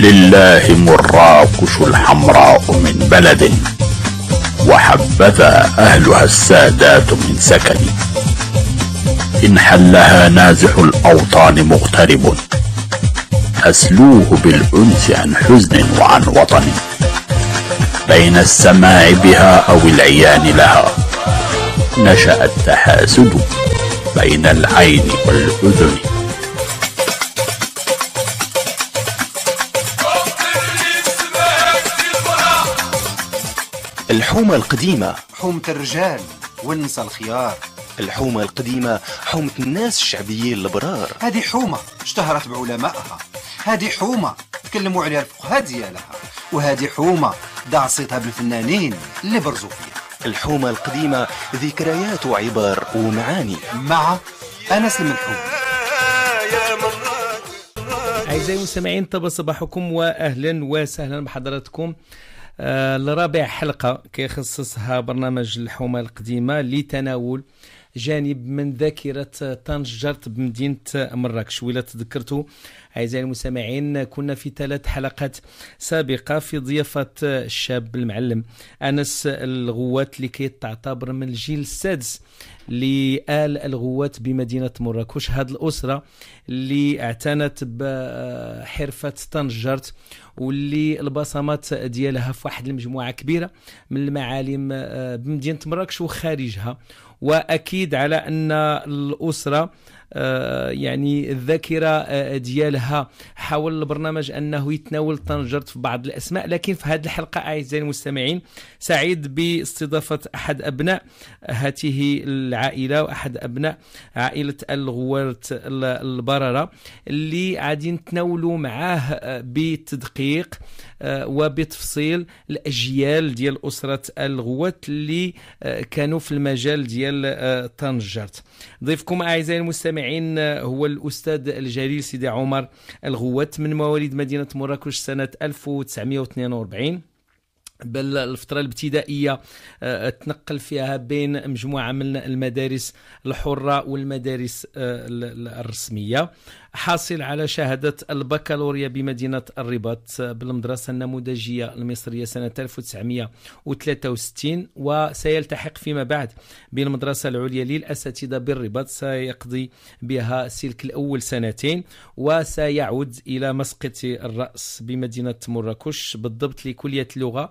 لله مراكش الحمراء من بلد وحبذا أهلها السادات من سكن إن حلها نازح الأوطان مغترب أسلوه بالأنس عن حزن وعن وطن بين السماع بها أو العيان لها نشأ التحاسد بين العين والأذن الحومة القديمة حومة الرجال والنساء الخيار الحومة القديمة حومة الناس الشعبيين البرار هذه حومة اشتهرت بعلمائها هذه حومة تكلموا عليها الفقهاء ديالها وهذه حومة دع صيتها بالفنانين اللي برزوا فيها الحومة القديمة ذكريات وعبار ومعاني مع أنس المنحوم أعزائي المستمعين طب صباحكم وأهلا وسهلا بحضراتكم آه، لرابع حلقه كيخصصها برنامج الحومه القديمه لتناول جانب من ذاكرة طنج جرت بمدينة مراكش ولا تذكرتوا أعزائي المستمعين كنا في ثلاث حلقات سابقة في ضيافة الشاب المعلم أنس الغوات لكي تعتبر من الجيل السادس لآل الغوات بمدينة مراكش هذه الأسرة اللي اعتنت بحرفة طنجرت واللي البصمات ديالها في واحد المجموعة كبيرة من المعالم آه، بمدينة مراكش وخارجها واكيد على ان الاسره آه، يعني الذاكره آه، ديالها حاول البرنامج انه يتناول طنجره في بعض الاسماء لكن في هذه الحلقه اعزائي المستمعين سعيد باستضافه احد ابناء هذه العائله واحد ابناء عائله الغوارت البرره اللي غادي نتناولوا معاه آه، بتدقيق وبتفصيل الاجيال ديال اسره الغوات اللي كانوا في المجال ديال طنجرت ضيفكم اعزائي المستمعين هو الاستاذ الجليل سيدي عمر الغوات من مواليد مدينه مراكش سنه 1942 بل الفترة الابتدائية آه، تنقل فيها بين مجموعة من المدارس الحرة والمدارس آه، الرسمية حاصل على شهادة البكالوريا بمدينة الرباط آه، بالمدرسة النموذجية المصرية سنة 1963 وسيلتحق فيما بعد بالمدرسة العليا للأساتذة بالرباط سيقضي بها سلك الأول سنتين وسيعود إلى مسقط الرأس بمدينة مراكش بالضبط لكلية اللغة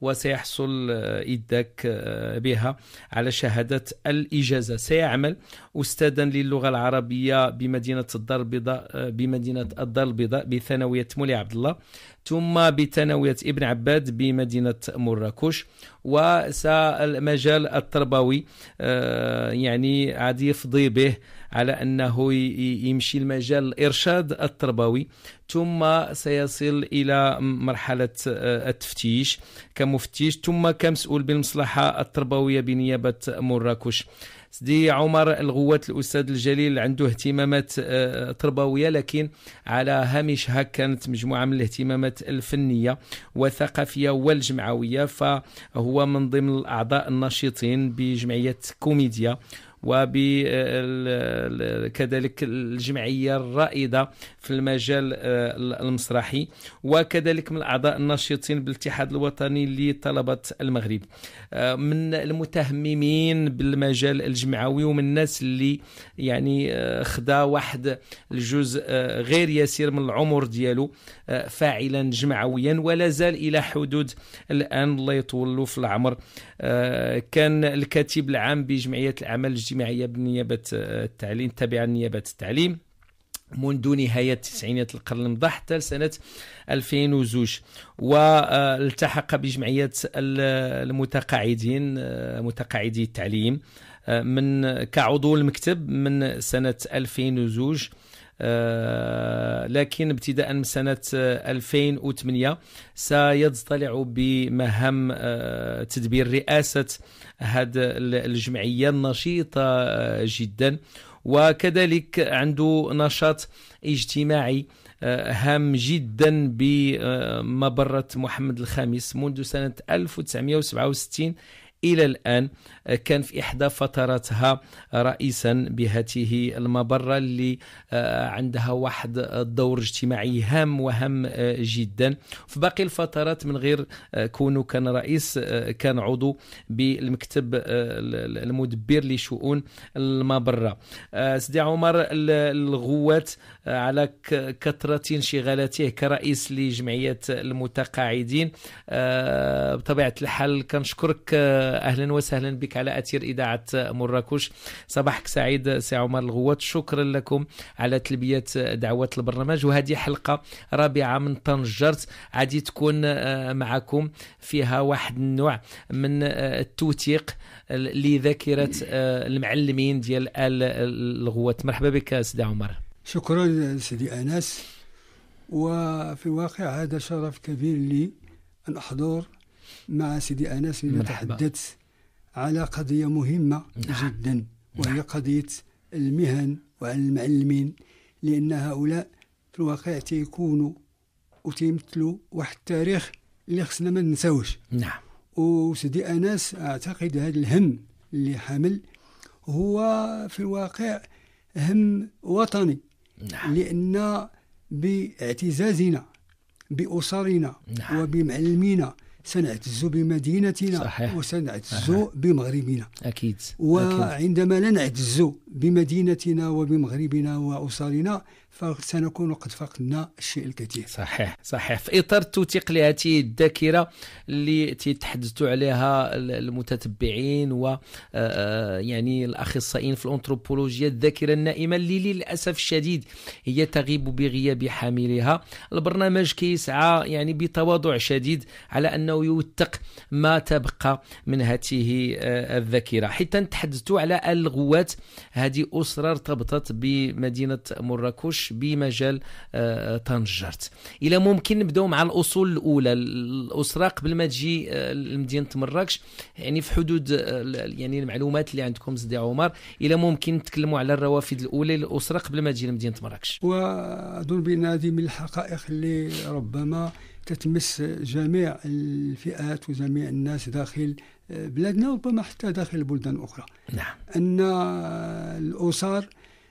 وسيحصل آه، إداك آه، بها على شهادة الإجازة سيعمل أستاذا للغة العربية بمدينة الدار البيضاء آه، بمدينة الدار البيضاء بثانوية مولي عبد الله ثم بثانوية ابن عباد بمدينة مراكش وسالمجال التربوي يعني عاد يفضي به على أنه يمشي المجال الإرشاد التربوي ثم سيصل إلى مرحلة التفتيش كما كمفتش ثم كمسؤول بالمصلحه التربويه بنيابه مراكش سيدي عمر الغوات الاستاذ الجليل عنده اهتمامات آه، تربويه لكن على هامشها كانت مجموعه من الاهتمامات الفنيه والثقافيه والجمعويه فهو من ضمن الاعضاء الناشطين بجمعيه كوميديا وكذلك الجمعية الرائدة في المجال آه، المسرحي وكذلك من الأعضاء الناشطين بالاتحاد الوطني لطلبة المغرب آه، من المتهممين بالمجال الجمعوي ومن الناس اللي يعني آه، خدا واحد الجزء غير يسير من العمر ديالو فاعلا جمعويا ولا زال إلى حدود الآن الله يطول في العمر كان الكاتب العام بجمعية العمل الاجتماعية بنيابة آه، التعليم التابعة لنيابة التعليم منذ نهاية تسعينيات القرن المضى حتى لسنة 2002 والتحق بجمعية المتقاعدين آه، متقاعدي التعليم آه، من كعضو المكتب من سنة 2002 لكن ابتداء من سنة 2008 سيضطلع بمهام تدبير رئاسة هاد الجمعيه النشيطه آه، جدا وكذلك عنده نشاط اجتماعي آه، هام جدا بمبرة محمد الخامس منذ سنة 1967 الى الان آه، كان في احدى فتراتها آه، رئيسا بهذه المبره اللي آه، عندها واحد الدور اجتماعي هام وهام جدا في باقي الفترات من غير كونه كان رئيس كان عضو بالمكتب المدبر لشؤون المبره سيدي عمر الغوات على كثره انشغالاته كرئيس لجمعيه المتقاعدين بطبيعه الحال كنشكرك اهلا وسهلا بك على اثير اذاعه مراكش صباحك سعيد سي عمر الغوات شكرا لكم على تلبيه دعوه البرنامج وهذه حلقه رابعه من طنجرت عادي تكون آه، معكم فيها واحد النوع من آه، التوثيق لذاكره آه، المعلمين ديال ال الغوات مرحبا بك سيدي عمر شكرا سيدي انس وفي الواقع هذا شرف كبير لي ان احضر مع سيدي أنس لنتحدث على قضية مهمة نعم. جدا وهي نعم. قضية المهن وعن المعلمين لأن هؤلاء في الواقع تيكونوا وتيمثلوا واحد التاريخ اللي خصنا ما ننساوش نعم وسيدي أنس أعتقد هذا الهم اللي حمل هو في الواقع هم وطني نعم. لأن باعتزازنا بأسرنا نعم. وبمعلمينا سنعتز بمدينتنا صحيح. وسنعتز أه. بمغربنا أكيد وعندما لا نعتز بمدينتنا وبمغربنا وأسرنا فسنكون قد فقدنا الشيء الكثير صحيح صحيح في اطار التوثيق لهذه الذاكره اللي تيتحدثوا عليها المتتبعين و آه، آه، يعني الاخصائيين في الانثروبولوجيا الذاكره النائمه اللي للاسف الشديد هي تغيب بغياب حاملها البرنامج كيسعى يعني بتواضع شديد على انه يوثق ما تبقى من هذه آه، الذاكره حيت تحدثوا على الغوات هذه اسره ارتبطت بمدينه مراكش كيفاش بمجال طنجرت آه، آه، الى ممكن نبداو مع الاصول الاولى الاسره قبل ما تجي آه، لمدينه مراكش يعني في حدود يعني المعلومات اللي عندكم سيدي عمر الى ممكن نتكلموا على الروافد الاولى للاسره قبل ما تجي لمدينه مراكش واظن بان هذه من الحقائق اللي ربما تتمس جميع الفئات وجميع الناس داخل بلادنا وربما حتى داخل بلدان اخرى نعم. ان الاسر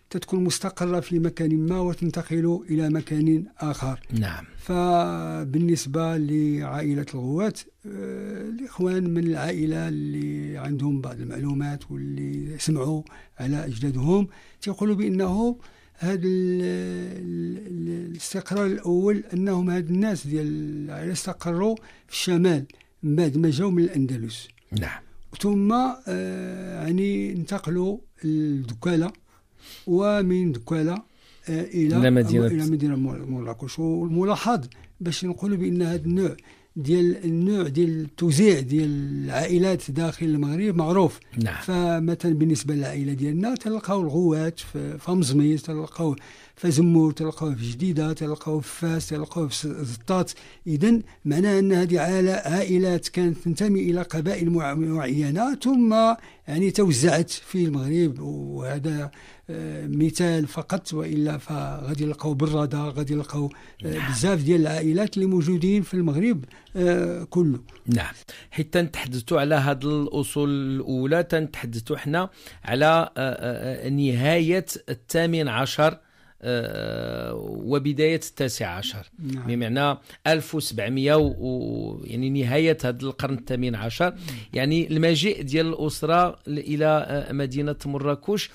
تتكون مستقرة في مكان ما وتنتقل إلى مكان آخر نعم فبالنسبة لعائلة الغوات آه، الإخوان من العائلة اللي عندهم بعض المعلومات واللي سمعوا على أجدادهم تيقولوا بأنه هذا الاستقرار الأول أنهم هاد الناس ديال العائلة استقروا في الشمال بعد ما جاو من الأندلس نعم ثم آه، يعني انتقلوا الدكالة ومن دكالا آه، الى مدينه الى مدينه مراكش والملاحظ باش نقولوا بان هذا النوع ديال النوع ديال التوزيع ديال العائلات داخل المغرب معروف نعم. فمثلا بالنسبه للعائله ديالنا تلقاو الغوات في فمزميز تلقاو في زمور تلقاو في جديده تلقاو في فاس تلقاو في زطات اذا معناه ان هذه عائلات كانت تنتمي الى قبائل معينه ثم يعني توزعت في المغرب وهذا مثال فقط والا فغادي نلقاو بالرضا غادي نلقاو آه، بزاف ديال العائلات اللي موجودين في المغرب آه، كله نعم حيت تنتحدثوا على هذه الاصول الاولى تنتحدثوا حنا على آه، نهايه الثامن عشر وبداية التاسع عشر نعم. بمعنى 1700 و... يعني نهاية هذا القرن الثامن عشر نعم. يعني المجيء ديال الأسرة إلى مدينة مراكش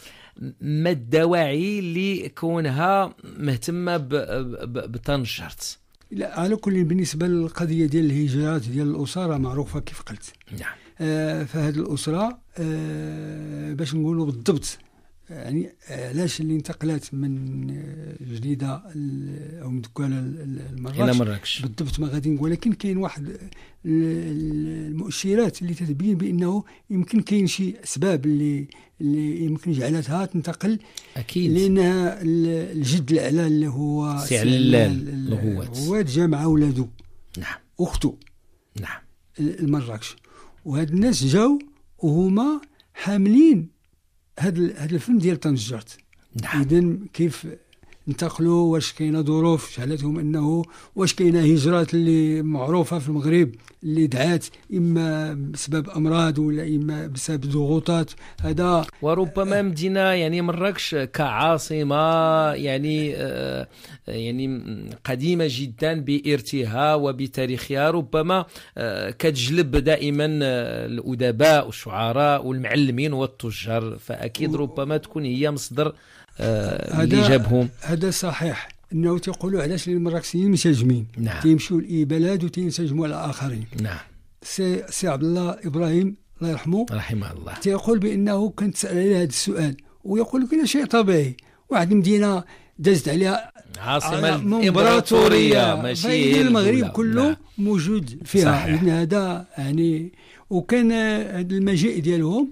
ما الدواعي كونها مهتمه بالتنشرت لا على كل بالنسبه للقضيه ديال الهجرات ديال الاسره معروفه كيف قلت نعم آه فهاد الاسره آه باش نقولوا بالضبط يعني علاش اللي انتقلات من جديده او من دكاله لمراكش مراكش بالضبط ما غادي نقول ولكن كاين واحد المؤشرات اللي تتبين بانه يمكن كاين شي اسباب اللي اللي يمكن جعلتها تنتقل اكيد لانها الجد الاعلى اللي هو سعلال الغوات الغوات مع ولادو نعم اخته نعم لمراكش وهاد الناس جاو وهما حاملين هذا الفن ديال طنجرت نعم اذا كيف انتقلوا واش كاينه ظروف جعلتهم انه واش كاينه هجرات اللي معروفه في المغرب اللي دعات اما بسبب امراض ولا اما بسبب ضغوطات هذا وربما مدينه يعني مراكش كعاصمه يعني آه يعني قديمه جدا بارتها وبتاريخها ربما آه كتجلب دائما آه، الادباء والشعراء والمعلمين والتجار فاكيد ربما تكون هي مصدر آه، اللي جابهم هذا صحيح انه تيقولوا علاش المراكسيين منسجمين نعم. تيمشيو لاي بلد وتينسجموا على الاخرين نعم سي سي عبد الله ابراهيم الله يرحمه رحمه الله تيقول بانه كان تسال عليه هذا السؤال ويقول لك شيء طبيعي واحد المدينه دازت عليها عاصمه امبراطوريه ماشي المغرب كله نعم. موجود فيها لان هذا يعني وكان هذا المجيء ديالهم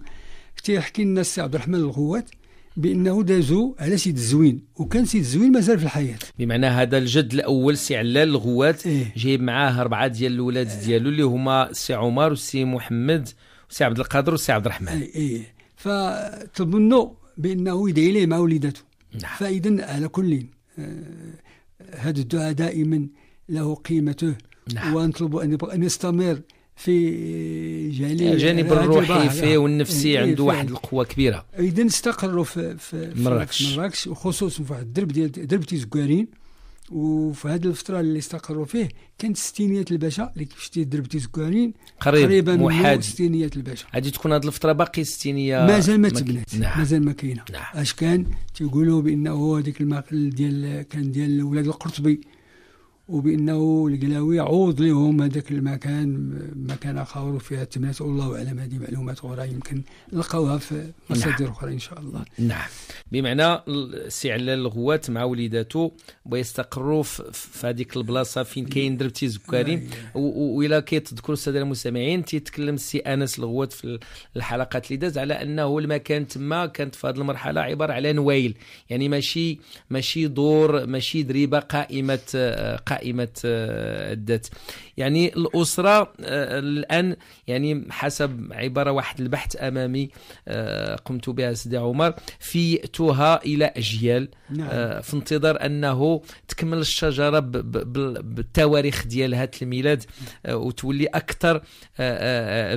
تيحكي لنا السي عبد الرحمن الغوات بانه دازو على سيد الزوين وكان سيد الزوين مازال في الحياه بمعنى هذا الجد الاول سي علال الغوات إيه؟ جايب معاه اربعه ديال الولاد إيه؟ ديالو اللي هما السي عمر والسي محمد والسي عبد القادر والسي عبد الرحمن اي إيه. فتظنوا بانه يدعي ليه مع وليداته نعم. فاذا على كل هذا آه، الدعاء دائما له قيمته نعم. ونطلب ان يستمر في يعني جانب الجانب الروحي فيه والنفسي إيه، إيه، عنده واحد القوه كبيره اذا استقروا في, في مراكش مراكش وخصوصا في واحد الدرب ديال درب تيزكوارين وفي هذه الفتره اللي استقروا فيه كانت ستينيات الباشا اللي شتي درب تيزكوارين قريب قريبا من ستينيات الباشا غادي تكون هذه الفتره باقي ستينيه مازال ما تبنات نعم. مازال ما كاينه نعم. اش كان تيقولوا بانه هذيك المقل ديال كان ديال ولاد القرطبي وبانه القلاوي عوض لهم هذاك المكان مكان اخر فيها تمات والله اعلم هذه معلومات اخرى يمكن نلقاوها في مصادر نعم. اخرى ان شاء الله نعم بمعنى السي علال الغوات مع وليداتو بغا يستقروا في هذيك البلاصه فين كاين دربتي زكارين والى كيتذكروا الساده المستمعين تيتكلم السي انس الغوات في الحلقات اللي داز على انه المكان تما كانت في هذه المرحله عباره على نوايل يعني ماشي ماشي دور ماشي دريبه قائمه آه، قائمه iemand eh, dat يعني الاسره آه، الان يعني حسب عباره واحد البحث امامي آه، قمت بها سيدي عمر فيئتها الى اجيال نعم. آه، في انتظار انه تكمل الشجره بالتواريخ ديالها الميلاد وتولي اكثر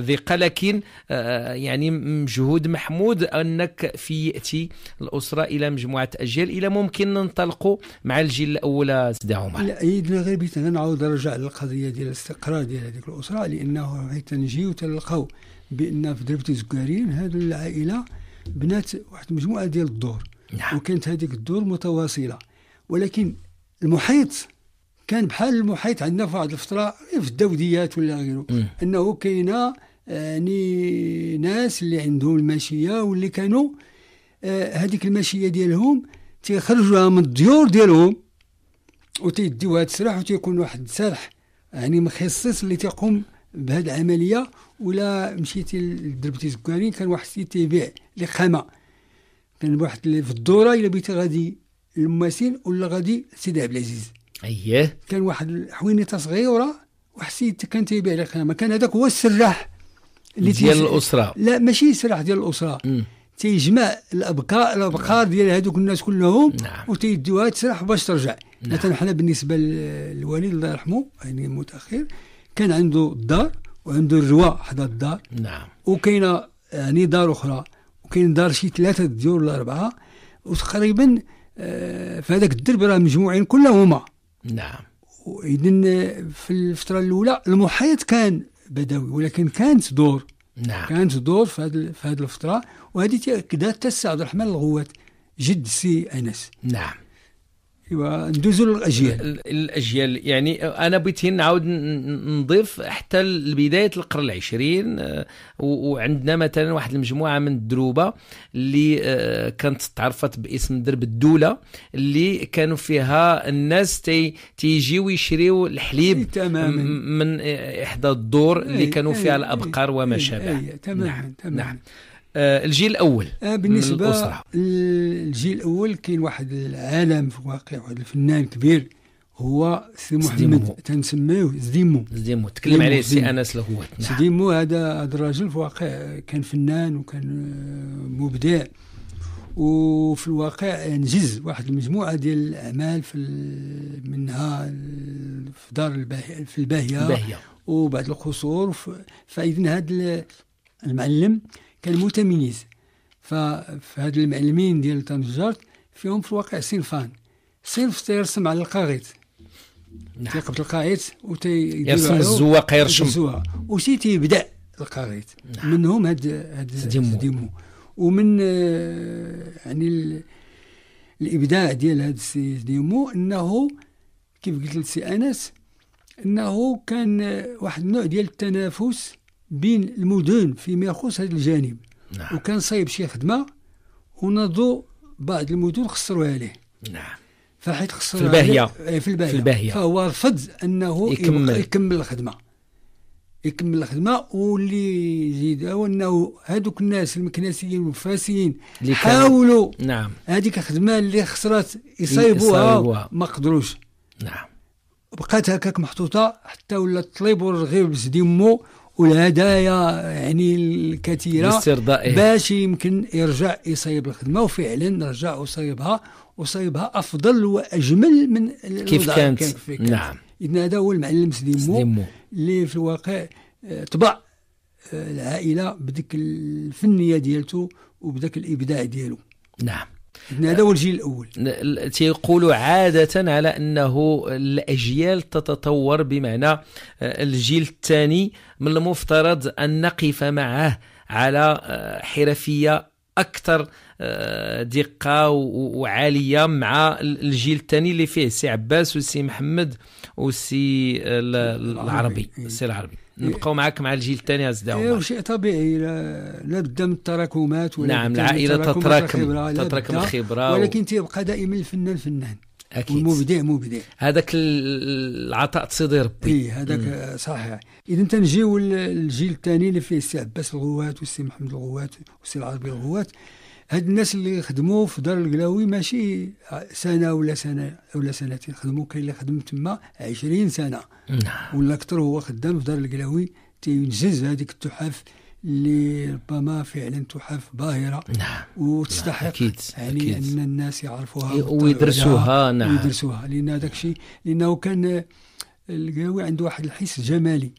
ذقه لكن يعني مجهود محمود انك فيئتي الاسره الى مجموعه اجيال الى ممكن ننطلقوا مع الجيل الاولى سيدي عمر لا غير المغربي انا نعاود نرجع للقضيه ديال ديال الاستقرار ديال هذيك الاسره لانه حيت نجيو تلقاو بان في دربتي الزكاريين هذه العائله بنات واحد المجموعه ديال الدور نعم. وكانت هذيك الدور متواصله ولكن المحيط كان بحال المحيط عندنا في واحد الفتره في الدوديات ولا غيره انه كاينه يعني ناس اللي عندهم الماشيه واللي كانوا آه، هذيك الماشيه ديالهم تيخرجوها من الديور ديالهم وتيديوها تسرح وتيكون واحد السرح يعني مخصص اللي تيقوم بهذه العمليه ولا مشيتي لدربتي زكارين كان واحد السيد تيبيع الخامه كان واحد اللي في الدوره الا بيتي غادي لماسين ولا غادي سيدي عبد العزيز اييه كان واحد حوينيته صغيره واحد السيد كان تيبيع الخامه كان هذاك هو السراح اللي ديال الاسره لا ماشي سراح ديال الاسره م. تيجمع الابقار الابقار ديال هذوك الناس كلهم نعم. وتيديوها تسرح باش ترجع نعم. مثلا حنا بالنسبه للوالد الله يرحمه يعني متاخر كان عنده الدار وعنده الروا حدا الدار نعم وكاينه يعني دار اخرى وكاين دار شي ثلاثه ديور ولا اربعه وتقريبا آه، في هذاك الدرب راه مجموعين كلهما نعم اذا في الفتره الاولى المحيط كان بدوي ولكن كانت دور نعم كانت دور في هذه في هذه الفتره وهذه تاكدها حتى السي عبد الرحمن الغوات جد سي انس نعم ايوا ندوزو للاجيال الاجيال يعني انا بغيت نعاود نضيف حتى لبدايه القرن العشرين آه، وعندنا مثلا واحد المجموعه من الدروبه اللي آه، كانت تعرفت باسم درب الدوله اللي كانوا فيها الناس تي تيجيو يشريو الحليب تماما من احدى الدور اللي كانوا فيها الابقار وما شابه تماما نعم، نعم. تماما آه، الجيل الاول آه، بالنسبه الجيل الاول كاين واحد العالم في الواقع واحد الفنان كبير هو سي محمد تنسميوه زديمو زديمو تكلم عليه سي انس نعم. زديمو هذا هذا الراجل في الواقع كان فنان وكان آه، مبدع وفي الواقع نجز واحد المجموعه ديال الاعمال في منها في دار الباهيه في الباهيه, الباهية. وبعد القصور فاذا هذا المعلم كان متميز فهاد المعلمين ديال طنجرت فيهم في الواقع صنفان صنف تيرسم على القاغيط نعم. تيقبض القاغيط يرسم الزواق يرسم وشي تيبدا القاغيط نعم. منهم هاد هاد ديمو, ديمو. ومن آه، يعني الابداع ديال هاد السي ديمو انه كيف قلت لسي انس انه كان آه، واحد النوع ديال التنافس بين المدن فيما يخص هذا الجانب نعم. وكان صايب شي خدمه ونضو بعض المدن خسروها عليه نعم فحيت خسر في الباهيه إيه، في الباهيه في الباهيه فهو رفض انه يكمل يكمل الخدمه يكمل الخدمه واللي زيد هو انه هذوك الناس المكناسيين والفاسيين اللي حاولوا نعم هذيك الخدمه اللي خسرات يصايبوها ما قدروش نعم بقات هكاك محطوطه حتى ولا الطليب والرغيف بس مو والهدايا يعني الكثيره باش يمكن يرجع يصيب الخدمه وفعلا رجع وصيبها وصيبها افضل واجمل من كيف كانت, كانت نعم اذا هذا هو المعلم سليمو اللي في الواقع آه، طبع آه، العائله بديك الفنيه ديالته وبداك الابداع ديالو نعم هذا هو الجيل الاول تيقولوا عاده على انه الاجيال تتطور بمعنى آه، الجيل الثاني من المفترض ان نقف معه على آه، حرفيه اكثر آه، دقه وعاليه مع الجيل الثاني اللي فيه سي عباس وسي محمد وسي العربي السي العربي نبقاو معاك مع الجيل الثاني ازدهوا إيه، شيء طبيعي لابد من التراكمات نعم العائله تتراكم تتراكم الخبره ولكن و... تيبقى دائما الفنان فنان اكيد المبدع مبدع هذاك العطاء تصيدي ربي اي هذاك صحيح اذا تنجيو للجيل الثاني اللي فيه السي عباس الغوات والسي محمد الغوات والسي العربي الغوات هاد الناس اللي خدموا في دار القلاوي ماشي سنه ولا سنه ولا سنتين خدموا كاين اللي خدم تما 20 سنه نعم. ولا اكثر هو خدام في دار القلاوي تينجز هذيك التحف اللي ربما فعلا تحف باهره نعم وتستحق نعم، أكيد. يعني أكيد. ان الناس يعرفوها ويدرسوها نعم ويدرسوها لان هذاك الشيء لانه كان القلاوي عنده واحد الحس جمالي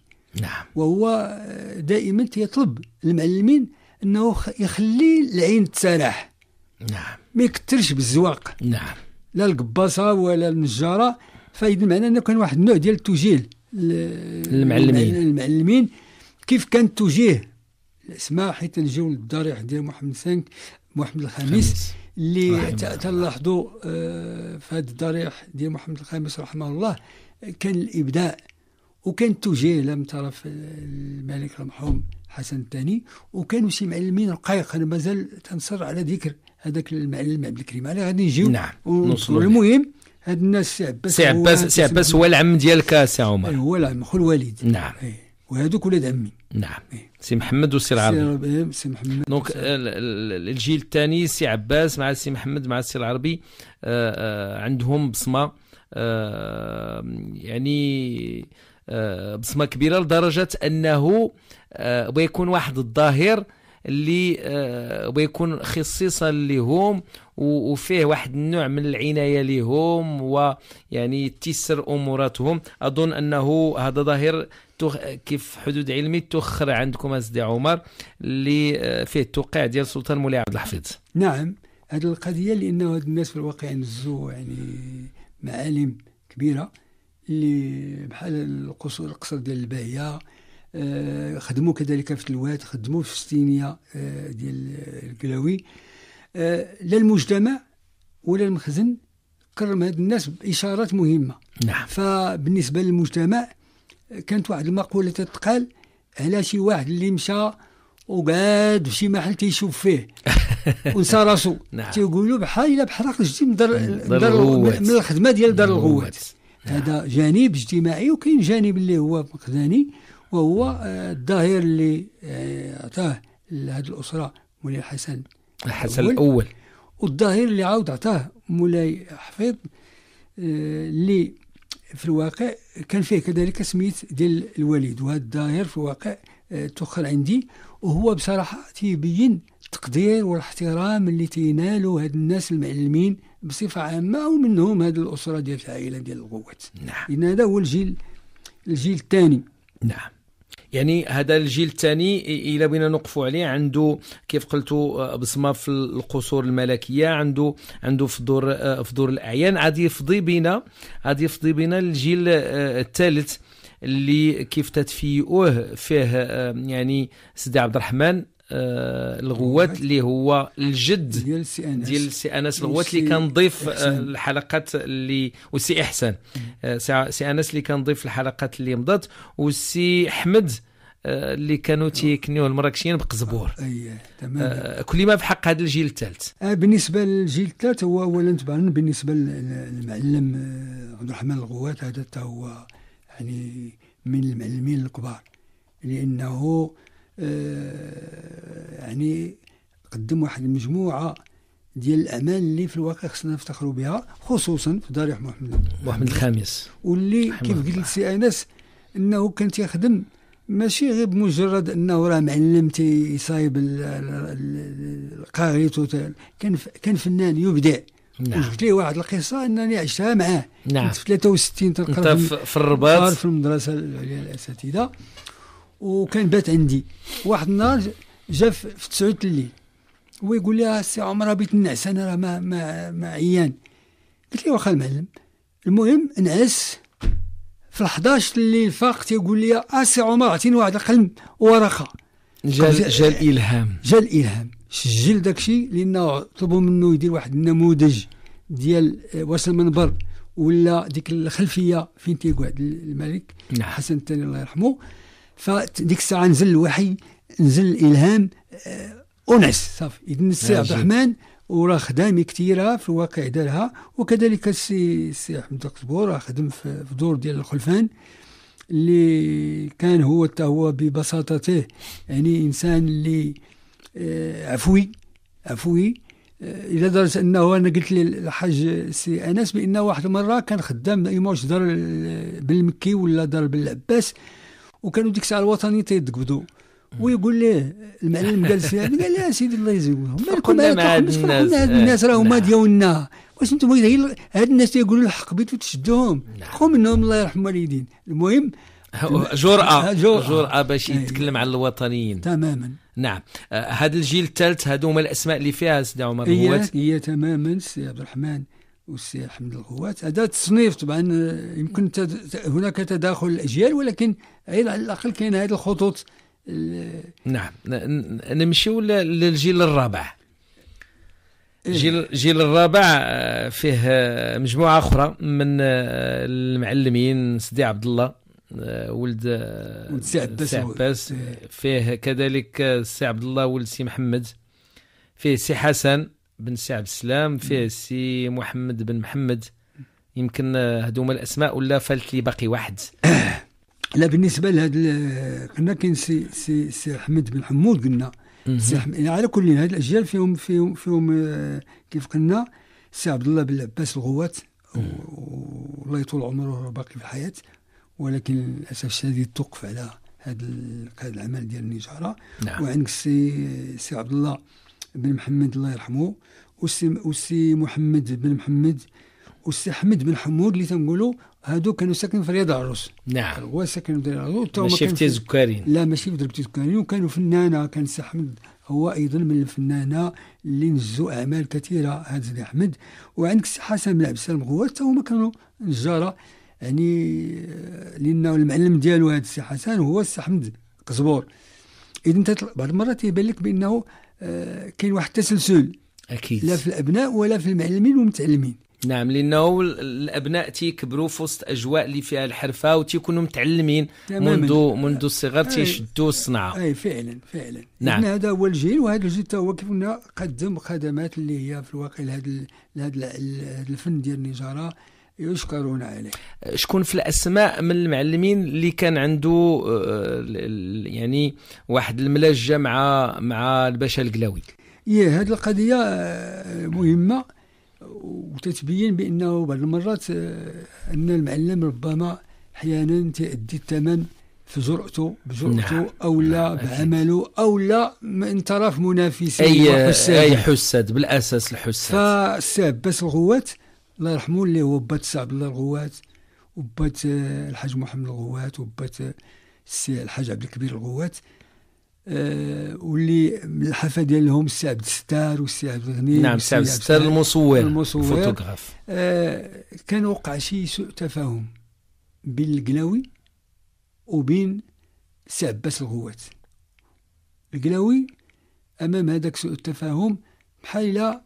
نعم وهو دائما يطلب المعلمين انه يخلي العين تسرح نعم ما يكثرش بالزواق نعم لا القباصه ولا النجاره فاذا معنى انه كان واحد النوع ديال التوجيه للمعلمين المعلمين كيف كان التوجيه الاسماء حيت نجيو للضريح ديال محمد الثاني محمد الخامس اللي تلاحظوا آه، في هذا الضريح ديال محمد الخامس رحمه الله كان الابداع وكان توجيه لم طرف الملك المرحوم حسن الثاني وكانوا سي معلمين رقايق انا مازال تنصر على ذكر هذاك المعلم عبد الكريم على غادي نجيو نعم نوصلوا المهم هاد الناس سي عباس سي عباس سي عباس هو العم ديالك سي عمر هو العم خو الوالد نعم وهذوك ولاد عمي نعم سي محمد وسي العربي أيوة، سي محمد دونك الجيل الثاني سي عباس مع سي محمد مع سي العربي آه، آه، عندهم بصمه آه، يعني بصمه كبيره لدرجه انه بيكون آه، واحد الظاهر اللي بيكون آه، خصيصا لهم وفيه واحد النوع من العنايه لهم ويعني تيسر اموراتهم اظن انه هذا ظاهر كيف حدود علمي تخر عندكم اسدي عمر اللي آه، فيه التوقيع ديال السلطان مولاي عبد الحفيظ نعم هذه القضيه لانه هاد الناس في الواقع نزو يعني معالم كبيره اللي بحال القصور القصر ديال الباهيه آه، خدموا كذلك في تلوات خدموا في ستينية آه، ديال الكلاوي آه، لا المجتمع ولا المخزن كرم هاد الناس بإشارات مهمة نعم. فبالنسبة للمجتمع كانت واحد المقولة تتقال على شي واحد اللي مشى وقعد في شي محل تيشوف فيه ونسى راسو نعم. تيقولوا بحال الا بحرق جدي من دار, دار من الخدمه ديال دار الغوات هذا نعم. جانب اجتماعي وكاين جانب اللي هو مخزني وهو آه، الظاهر اللي آه، عطاه لهذه الأسرة مولاي الحسن الحسن الأول والظاهر اللي عاود عطاه مولاي حفيظ آه، اللي في الواقع كان فيه كذلك سميت ديال الوالد وهذا الظاهر في الواقع تخر عندي وهو بصراحة تيبين التقدير والاحترام اللي تينالوا هاد الناس المعلمين بصفة عامة ومنهم هاد الأسرة ديال العائلة ديال القوات نعم هذا هو الجيل الجيل الثاني نعم يعني هذا الجيل الثاني الى بغينا نوقفوا عليه عنده كيف قلتوا آه، بصمه في القصور الملكيه عنده عنده في دور آه، في دور الاعيان غادي يفضي بينا غادي يفضي بينا الجيل آه، الثالث اللي كيف تتفيئوه فيه يعني سيدي عبد الرحمن آه، الغوات اللي هو الجد ديال سي انس ديال سي انس الغوات اللي كان ضيف آه، الحلقات اللي وسي احسان آه، سي انس اللي كان ضيف الحلقات اللي مضات وسي احمد اللي كانوا تيكنيو المراكشيين بقزبور اي تمام كل ما في حق هذا الجيل الثالث بالنسبه للجيل الثالث هو اولا طبعا بالنسبه للمعلم عبد الرحمن الغوات هذا هو يعني من المعلمين الكبار لانه آه، يعني قدم واحد المجموعه ديال الاعمال اللي في الواقع خصنا نفتخروا بها خصوصا في دار محمد محمد الخامس واللي كيف قلت لسي انس انه كان تيخدم ماشي غير بمجرد انه راه معلم تيصايب القاري كان كان فنان يبدع نعم قلت ليه واحد القصه انني عشتها معاه نعم في 63 تنقرا في الرباط في المدرسه العليا الاساتذه وكان بات عندي واحد النهار جا في تسعود الليل هو يقول لي آه، سي عمر بيت نعس انا راه ما, ما, ما عيان قلت له واخا المعلم المهم نعس في 11 الليل فاق تيقول لي اسي آه، عمر عطيني واحد القلم ورقه جا جا الالهام جا الالهام سجل داكشي لانه طلبوا منه يدير واحد النموذج ديال آه، واش المنبر ولا ديك الخلفيه فين تيقعد الملك نعم. حسن الثاني الله يرحمه فديك الساعه نزل الوحي نزل الالهام آه، انعس صافي اذن السي عبد الرحمن وراه خدامي كثيره في الواقع دارها وكذلك السي السي احمد القزبور راه خدم في دور ديال الخلفان اللي كان هو حتى هو ببساطته يعني انسان اللي آه، عفوي عفوي آه، الى درجه انه انا قلت للحاج سي انس بانه واحد المره كان خدام يموش دار بالمكي ولا دار بالعباس وكانوا ديك الساعه الوطني تيدقبدوا ويقول ليه المعلم قال قال لا سيدي الله يزوجهم مالكم مالكم هاد الناس اه. راه هما نعم. ديالنا واش انتم هاد الناس تيقولوا الحق بيتو تشدوهم خو نعم. منهم الله يرحم الوالدين المهم اه، جرأة جرأة باش يتكلم على الوطنيين تماما نعم اه، هذا الجيل الثالث هادو هما الاسماء اللي فيها سيدي عمر هي هي تماما سي عبد الرحمن والسي حمد القوات هذا تصنيف طبعا يمكن تد... هناك تداخل الاجيال ولكن على الاقل كاين هذه الخطوط ال... نعم نمشيو للجيل الرابع الجيل إيه. الجيل الرابع آه، فيه آه، مجموعه اخرى من آه، المعلمين سيدي عبد الله ولد سي عباس إيه. فيه كذلك سي عبد الله ولد سي محمد فيه سي حسن بن سي عبد السلام فيه السي محمد بن محمد يمكن هذوما الاسماء ولا فالت لي باقي واحد لا بالنسبه لهذا قلنا كاين سي سي سي احمد بن حمود قلنا سي يعني على كل هذه الاجيال فيهم فيهم فيهم آه، كيف قلنا سي عبد الله بن العباس الغوات والله يطول عمره باقي في الحياه ولكن للاسف الشديد توقف على هذا العمل ديال النجاره نعم. وعندك سي سي عبد الله بن محمد الله يرحمه وسي وسي محمد بن محمد وسي حمد بن حمود اللي تنقولوا هادو كانوا ساكنين في رياض العروس نعم هو ساكن في رياض العروس ماشي في لا ماشي في دربتي زكارين وكانوا فنانه كان السي حمد هو ايضا من الفنانه اللي نزوا اعمال كثيره هذا السي حمد وعندك السي حسن بن عبد السلام هو حتى هما كانوا نجاره يعني آه، لان المعلم ديالو هذا السي حسن هو السي حمد قزبور اذا بعض المرات تيبان لك بانه آه، كاين واحد التسلسل اكيد لا في الابناء ولا في المعلمين والمتعلمين نعم لانه الابناء تيكبروا في وسط اجواء اللي فيها الحرفه وتيكونوا متعلمين نعم، منذ منذ الصغر آه، تيشدوا الصناعه اي آه، فعلا فعلا نعم هذا هو الجيل وهذا الجيل حتى هو كيف قلنا قدم خدمات اللي هي في الواقع لهذا الفن ديال النجاره يشكرون عليه شكون في الاسماء من المعلمين اللي كان عنده آه، يعني واحد الملجه مع مع الباشا القلاوي ايه هذه القضيه آه، مهمه وتتبين بانه بعض المرات آه، ان المعلم ربما احيانا تأدي الثمن في جرأته بجرأته نعم. أو لا نعم. بعمله أو لا من طرف منافسه أي, أي حساد بالأساس الحساد فالسبب بس الغوات الله يرحمه اللي هو بات سعد الله الغوات وبات آه، الحاج محمد الغوات وبات آه، السي الحاج عبد الكبير الغوات أه واللي من الحفا ديالهم السي عبد الستار والسي عبد الغني نعم السي عبد الستار المصور المصور فوتوغراف أه كان وقع شي سوء تفاهم بين القلاوي وبين السي عباس الغوات القلاوي امام هذاك سوء التفاهم بحال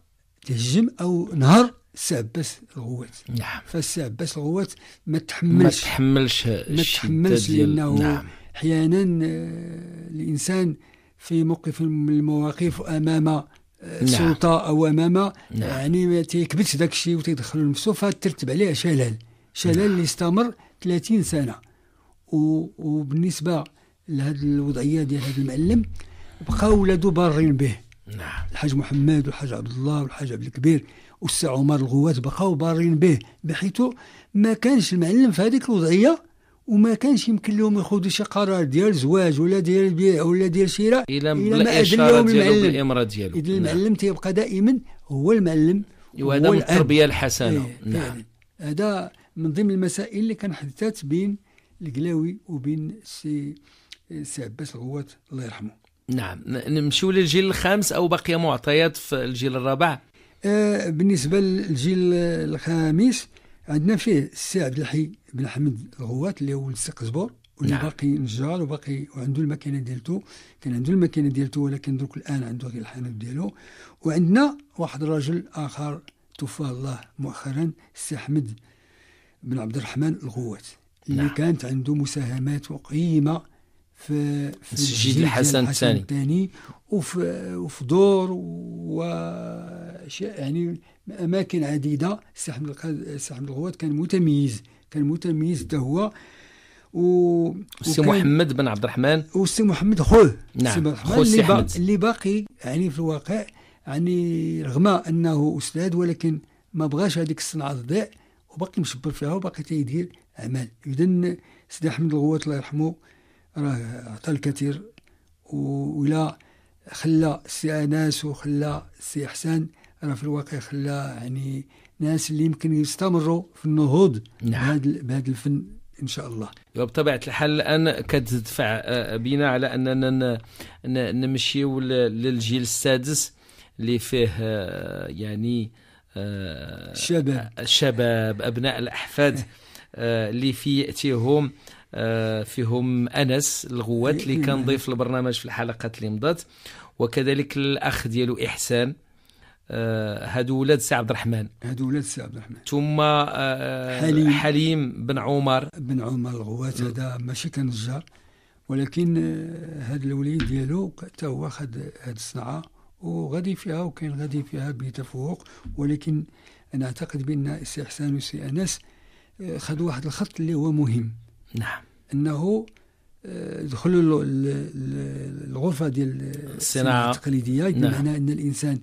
تهجم او نهر سابس الغوات نعم فالسابس الغوات ما تحملش ما تحملش ما تحملش لانه نعم. احيانا آه، الانسان في موقف من المواقف امام السلطه نعم. او امام نعم. يعني ما تيكبتش داك الشيء وتيدخل نفسه فترتب عليه شلل شلل نعم. اللي استمر 30 سنه و... وبالنسبه لهذه الوضعيه ديال هذا المعلم بقاو ولادو بارين به نعم الحاج محمد والحاج عبد الله والحاج عبد الكبير والسي عمر الغوات بقاو بارين به بحيث ما كانش المعلم في هذيك الوضعيه وما كانش يمكن لهم ياخذوا شي قرار ديال زواج ولا ديال بيع ولا ديال شراء الا ما اذن لهم المعلم بالامره ديالو اذا نعم. المعلم تيبقى دائما هو المعلم وهذا من التربيه الحسنه ايه نعم هذا من ضمن المسائل اللي كان حدثت بين القلاوي وبين سي سي عباس الغوات الله يرحمه نعم نمشيو للجيل الخامس او بقي معطيات في الجيل الرابع آه، بالنسبة للجيل الخامس عندنا فيه السي عبد الحي بن حمد الغوات اللي هو السي قزبور واللي نعم. باقي نجار وباقي وعنده الماكينه ديالته كان عنده الماكينه ديالته ولكن درك الان عنده غير الحانوت ديالو وعندنا واحد الرجل اخر توفاه الله مؤخرا السي احمد بن عبد الرحمن الغوات اللي نعم. كانت عنده مساهمات وقيمه في في الجيل الحسن الثاني وفي وفي دور و أشياء يعني أماكن عديدة السي احمد الغوات كان متميز كان متميز حتى هو و السي محمد بن عبد الرحمن والسي محمد خوه نعم خوه اللي, با... اللي باقي يعني في الواقع يعني رغم انه استاذ ولكن ما بغاش هذيك الصنعه تضيع وباقي مشبر فيها وباقي تيدير اعمال اذا سيدي احمد الغوات الله يرحمه راه عطى الكثير ولا خلى السي انس وخلى السي احسان راه في الواقع خلى يعني ناس اللي يمكن يستمروا في النهوض نعم. بهذا بهذا الفن ان شاء الله وبطبيعه الحال الان كتدفع آه، بنا على اننا نمشيو للجيل السادس اللي فيه آه، يعني الشباب آه، الشباب ابناء الاحفاد اللي في ياتيهم فيهم انس الغوات اللي إيه، إيه، كان إيه. ضيف البرنامج في الحلقات اللي مضات وكذلك الاخ ديالو احسان آه، هادو ولاد السي عبد الرحمن هادو ولاد السي عبد الرحمن ثم آه، حليم حليم بن عمر بن عمر الغوات هذا ماشي كان نجار ولكن هذا آه، الوليد ديالو حتى هو خد هاد الصنعه وغادي فيها وكاين غادي فيها بتفوق ولكن انا اعتقد بان سي حسان وسي انس خدوا واحد الخط اللي هو مهم نعم انه دخلوا الغرفه ديال الصناعه التقليديه بمعنى نعم. ان الانسان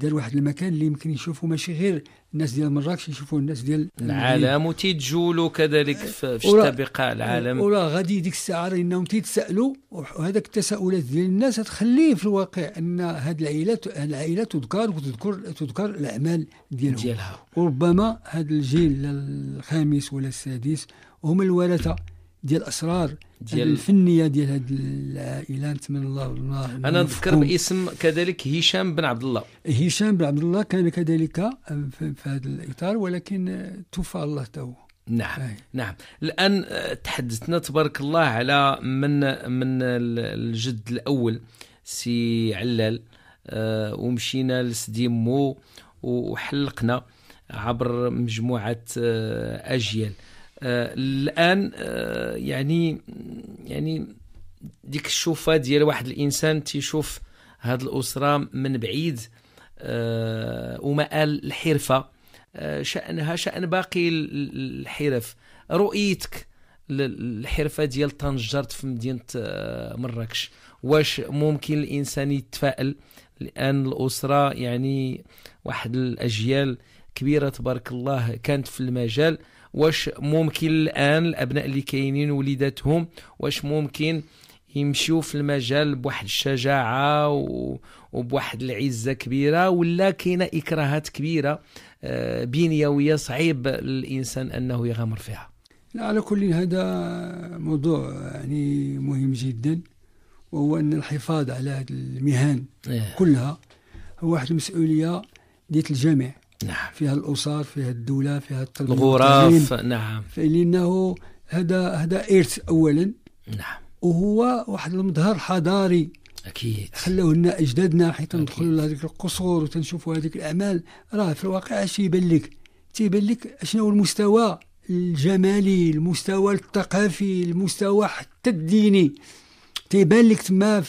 دار واحد المكان اللي يمكن يشوفوا ماشي غير الناس ديال مراكش يشوفوا الناس ديال العالم وتيتجولوا كذلك في بقاع العالم وراه غادي ديك الساعه انهم تيتسالوا وهذاك التساؤلات ديال الناس تخليه في الواقع ان هاد العائلات العائلات تذكر وتذكر تذكر الاعمال ديالهم ديالها وربما هذا الجيل الخامس ولا السادس هم الورثه ديال اسرار ديال الفنيه ديال هذه العائله نتمنى الله الله انا نذكر باسم كذلك هشام بن عبد الله هشام بن عبد الله كان كذلك آه، في هذا الاطار ولكن توفى الله تو نعم أي. نعم الان آه، تحدثنا تبارك الله على من من الجد الاول سي علال آه، ومشينا لسدي مو وحلقنا عبر مجموعه اجيال آه، الان آه، يعني يعني ديك الشوفه ديال واحد الانسان تيشوف هاد الاسره من بعيد آه، وما قال الحرفه شانها شان باقي الحرف رؤيتك للحرفه ديال طنجرت في مدينه مراكش واش ممكن الانسان يتفائل لان الاسره يعني واحد الاجيال كبيره تبارك الله كانت في المجال واش ممكن الان الابناء اللي كاينين وليداتهم واش ممكن يمشيو في المجال بواحد الشجاعه وبواحد العزه كبيره ولا كاينه اكراهات كبيره آه، بنيويه صعيب الانسان انه يغامر فيها لا على كل هذا موضوع يعني مهم جدا وهو ان الحفاظ على هذه المهن إيه. كلها هو واحد المسؤوليه ديال الجميع نعم فيها الأسر فيها الدولة فيها الغرف نعم لأنه هذا هذا إرث أولا نعم وهو واحد المظهر حضاري اكيد خلاوه لنا اجدادنا حيت ندخلوا لهذيك القصور وتنشوفوا هذيك الاعمال راه في الواقع اش يبان لك تيبان لك اشنو هو المستوى الجمالي المستوى الثقافي المستوى حتى الديني تيبان لك تما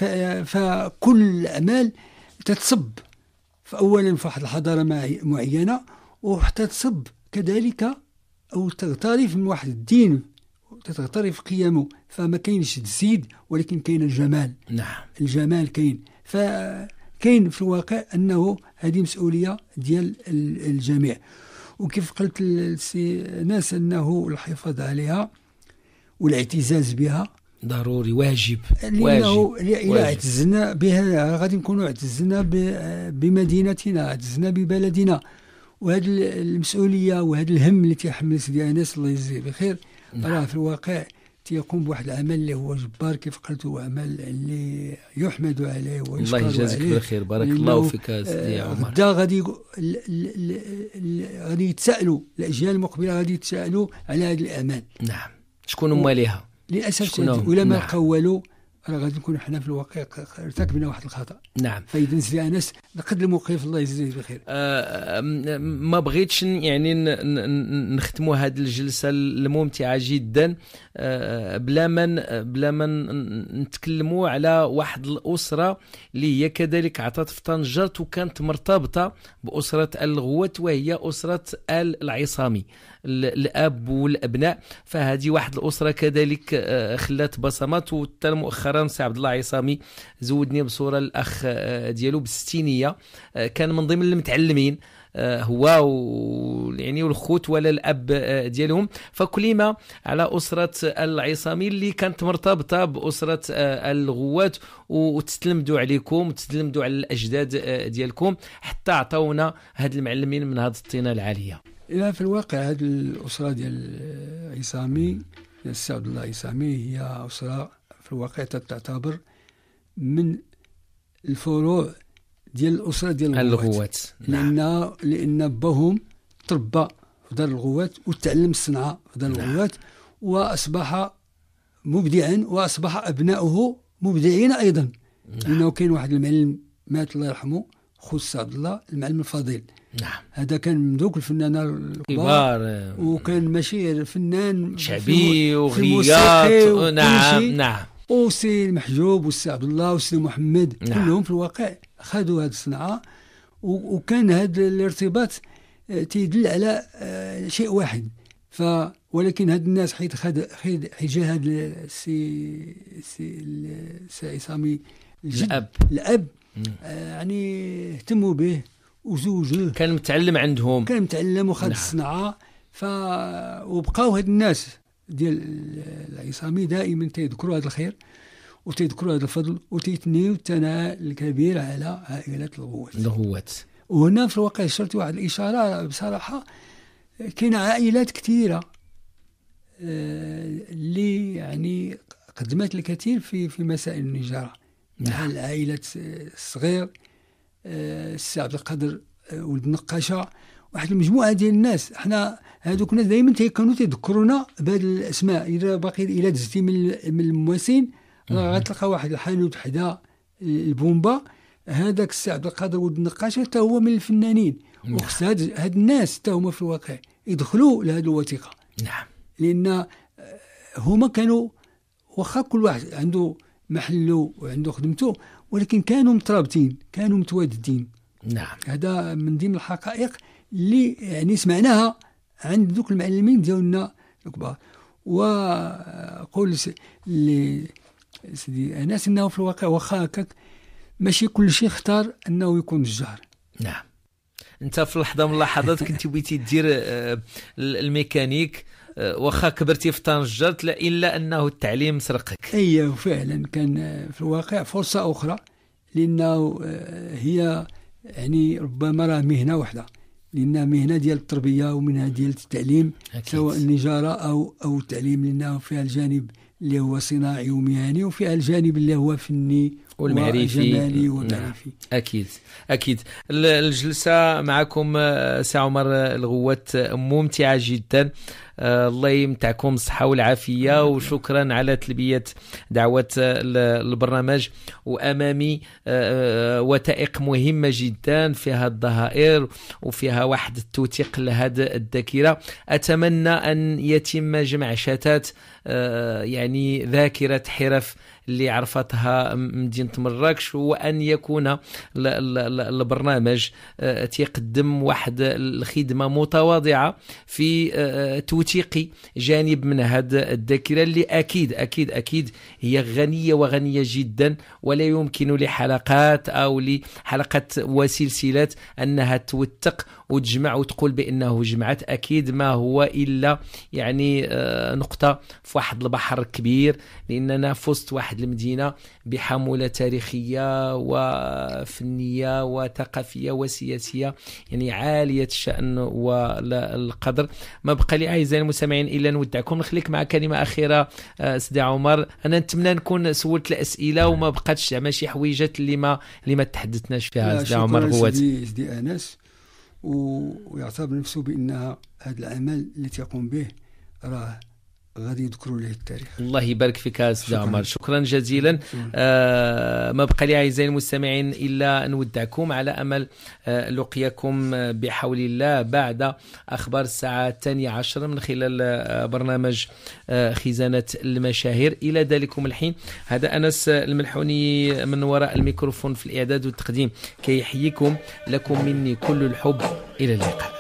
فكل الاعمال تتصب فأولا في واحد الحضارة معينة وحتى تصب كذلك أو تغترف من واحد الدين تغترف قيمه فما كاينش تزيد ولكن كاين الجمال نعم الجمال كاين فكاين في الواقع أنه هذه مسؤولية ديال الجميع وكيف قلت للسي ناس أنه الحفاظ عليها والاعتزاز بها ضروري واجب لانه اذا اعتزنا بها غادي نكونوا اعتزنا بمدينتنا اعتزنا ببلدنا وهذه المسؤوليه وهذا الهم اللي تيحمل سيدي انس الله يجزيه بخير نعم. راه في الواقع تيقوم بواحد العمل اللي هو جبار كيف قلت هو عمل اللي يحمد عليه ويشكر الله يجازيك بالخير بارك الله فيك سيدي آه، عمر غدا غادي غادي يتسالوا الاجيال المقبله غادي يتسالوا على هذه الاعمال نعم شكون ماليها للاسف ولما قولوا نعم. راه غادي نكون حنا في الواقع ارتكبنا واحد الخطا نعم فاذا سي انس لقد الموقف الله يجزيه بخير آه ما بغيتش يعني نختموا هذه الجلسه الممتعه جدا آه بلا ما بلا ما نتكلموا على واحد الاسره اللي هي كذلك عطات في طنجة وكانت مرتبطه باسره ال وهي اسره ال العصامي الاب والابناء فهذه واحد الاسره كذلك آه، خلات بصمات وحتى مؤخرا الكرم عبد الله عصامي زودني بصوره الاخ آه، ديالو بالستينيه آه، كان من ضمن المتعلمين آه، هو و... يعني والخوت ولا الاب ديالهم فكلمه على اسره العصامي اللي كانت مرتبطه باسره الغوات وتتلمدوا عليكم وتتلمدوا على الاجداد ديالكم حتى عطاونا هاد المعلمين من هاد الطينه العاليه الى في الواقع هاد الاسره ديال عصامي السي عبد الله عصامي هي اسره في الواقع تعتبر من الفروع ديال الاسره ديال الغوات لان نعم. لان باهم تربى في دار الغوات وتعلم الصنعه في دار نعم. الغوات واصبح مبدعا واصبح ابناؤه مبدعين ايضا نعم. لانه كاين واحد المعلم مات الله يرحمه خوس عبد الله المعلم الفضيل نعم هذا كان من ذوك الفنانين الكبار آه، وكان ماشي فنان شعبي وغيات نعم نعم وسي المحجوب والسي عبد الله والسي محمد نعم. كلهم في الواقع خذوا هذه الصنعه وكان هذا الارتباط آه، تيدل على آه، شيء واحد ف ولكن هاد الناس حيت خد حيت جا هاد السي سي السي عصامي الاب الاب آه، يعني اهتموا به وزوجوه كان متعلم عندهم كان متعلم وخد نعم. الصنعه ف وبقاو هاد الناس ديال العصامي دائما تيذكروا هذا الخير وتيذكروا هذا الفضل وتيتنيو الثناء الكبير على عائله الغوات الغوات وهنا في الواقع شرت واحد الاشاره بصراحه كاين عائلات كثيره آه، اللي يعني قدمت الكثير في في مسائل النجاره بحال نعم. العائله الصغير آه، السي عبد القادر آه، ولد نقاشه واحد المجموعه ديال الناس حنا هذوك الناس دائما كانوا تيذكرونا بهذه الاسماء الا باقي الا دزتي من من المواسين غتلقى واحد الحانوت حدا البومبا هذاك السي عبد القادر ولد النقاش حتى هو من الفنانين نعم. وخص هاد, هاد الناس حتى هما في الواقع يدخلوا لهذه الوثيقه نعم لان آه، هما كانوا واخا كل واحد عنده محله وعنده خدمته ولكن كانوا مترابطين كانوا متواددين نعم هذا من ديم الحقائق اللي يعني سمعناها عند ذوك المعلمين ديالنا الكبار وقول سيدي انس انه في الواقع واخا هكاك ماشي كل شيء اختار انه يكون الجهر نعم انت في لحظه من اللحظات كنت بغيتي دير آه، الميكانيك آه، واخا كبرتي في طنجة الا انه التعليم سرقك ايوه فعلا كان آه، في الواقع فرصه اخرى لانه هي يعني ربما راه مهنه واحده لانها مهنه ديال التربيه ومنها ديال التعليم أكيد. سواء النجاره او او التعليم لانه فيها الجانب اللي هو صناعي ومهني وفيها الجانب اللي هو فني والمعرفي وجمالي نعم. ومعرفي اكيد اكيد الجلسه معكم آه، سي عمر آه، الغوات آه، ممتعه جدا آه، الله يمتعكم الصحه والعافيه وشكرا على تلبيه دعوه آه، البرنامج وامامي آه، وثائق مهمه جدا فيها الظهائر وفيها واحد التوثيق لهذا الذاكره اتمنى ان يتم جمع شتات يعني ذاكره حرف اللي عرفتها مدينه مراكش هو ان يكون البرنامج آه، تيقدم واحد الخدمه متواضعه في آه، آه، توثيق جانب من هذه الذاكره اللي اكيد اكيد اكيد هي غنيه وغنيه جدا ولا يمكن لحلقات او لحلقات وسلسلات انها توثق وتجمع وتقول بانه جمعت اكيد ما هو الا يعني آه، نقطه في واحد البحر كبير لاننا في وسط واحد المدينه بحموله تاريخيه وفنيه وثقافيه وسياسيه يعني عاليه الشان والقدر ما بقى لي اعزائي المستمعين الا نودعكم نخليك مع كلمه اخيره آه، سيدي عمر انا نتمنى نكون سولت الاسئله وما بقاتش زعما شي حويجات اللي ما اللي ما تحدثناش فيها سيدي عمر هو سيدي انس ويعتبر نفسه بان هذا العمل الذي يقوم به راه غادي يذكروا ليه التاريخ الله يبارك فيك استاذ عمر شكرا جزيلا آه ما بقى لي اعزائي المستمعين الا نودعكم على امل آه لقياكم آه، بحول الله بعد اخبار الساعه الثانيه عشر من خلال آه برنامج آه خزانه المشاهير الى ذلكم الحين هذا انس الملحوني من وراء الميكروفون في الاعداد والتقديم كيحييكم لكم مني كل الحب الى اللقاء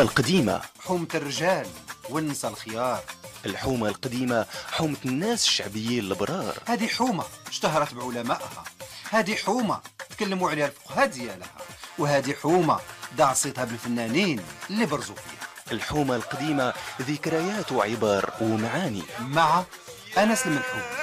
الحومة القديمة حومة الرجال والنساء الخيار الحومة القديمة حومة الناس الشعبيين البرار هذه حومة اشتهرت بعلمائها هذه حومة تكلموا عليها الفقهاء ديالها وهذه حومة دع صيتها بالفنانين اللي برزوا فيها الحومة القديمة ذكريات وعبار ومعاني مع أنس المنحوم